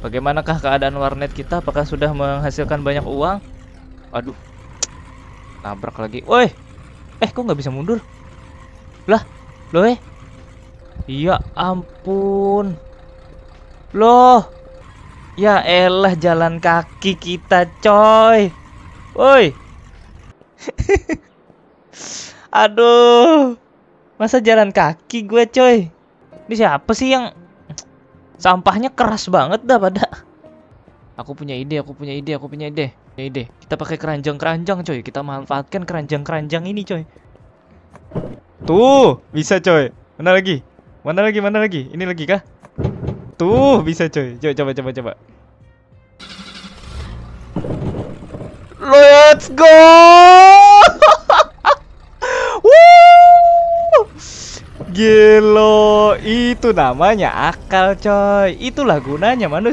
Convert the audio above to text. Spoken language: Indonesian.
Bagaimanakah keadaan warnet kita? Apakah sudah menghasilkan banyak uang? Aduh. Nabrak lagi. Woi. Eh, kok nggak bisa mundur? Lah. Loh, eh. Ya ampun. Loh. Ya elah jalan kaki kita, coy. Woi. Aduh. Masa jalan kaki gue, coy? Ini siapa sih yang Sampahnya keras banget dah pada. Aku punya ide, aku punya ide, aku punya ide. Punya ide. Kita pakai keranjang-keranjang, coy. Kita manfaatkan keranjang-keranjang ini, coy. Tuh, bisa, coy. Mana lagi? Mana lagi? Mana lagi? Ini lagi kah? Tuh, bisa, coy. Coba coba coba coba. Let's go! Gelo, itu namanya akal coy. Itulah gunanya manusia.